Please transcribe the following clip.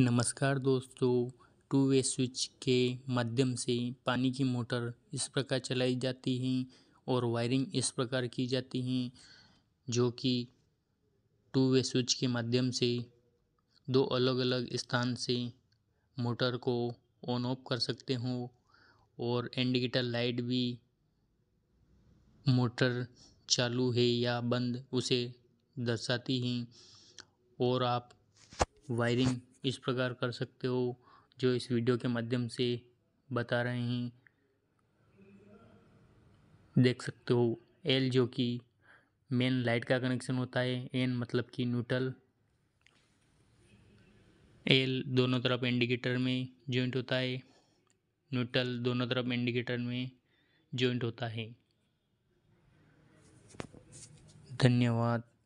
नमस्कार दोस्तों two way switch के माध्यम से पानी की मोटर इस प्रकार चलाई जाती है और वायरिंग इस प्रकार की जाती है जो कि टू वे स्विच के माध्यम से दो अलग अलग स्थान से मोटर को ऑन ऑफ कर सकते हो और इंडिकेटर लाइट भी मोटर चालू है या बंद उसे दर्शाती हैं और आप वायरिंग इस प्रकार कर सकते हो जो इस वीडियो के माध्यम से बता रहे हैं देख सकते हो एल जो कि मेन लाइट का कनेक्शन होता है एन मतलब कि न्यूट्रल एल दोनों तरफ इंडिकेटर में जॉइंट होता है न्यूट्रल दोनों तरफ इंडिकेटर में जॉइंट होता है धन्यवाद